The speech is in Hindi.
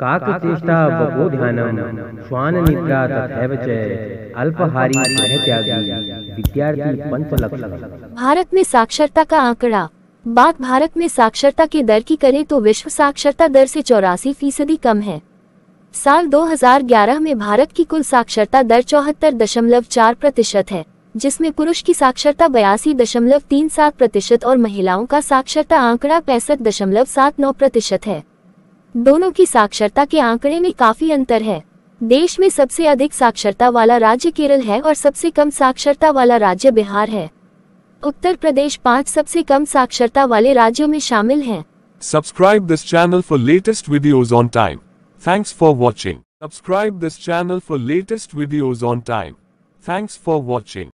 ध्यानम श्वान निद्रा तथैव च अल्पहारी त्यागी विद्यार्थी भारत में साक्षरता का आंकड़ा बात भारत में साक्षरता के दर की करें तो विश्व साक्षरता दर से चौरासी फीसदी कम है साल 2011 में भारत की कुल साक्षरता दर चौहत्तर दशमलव चार प्रतिशत है जिसमें पुरुष की साक्षरता बयासी दशमलव तीन सात प्रतिशत और महिलाओं का साक्षरता आंकड़ा पैंसठ दशमलव सात नौ प्रतिशत है दोनों की साक्षरता के आंकड़े में काफी अंतर है देश में सबसे अधिक साक्षरता वाला राज्य केरल है और सबसे कम साक्षरता वाला राज्य बिहार है उत्तर प्रदेश पाँच सबसे कम साक्षरता वाले राज्यों में शामिल है subscribe this channel for latest videos on time thanks for watching subscribe this channel for latest videos on time thanks for watching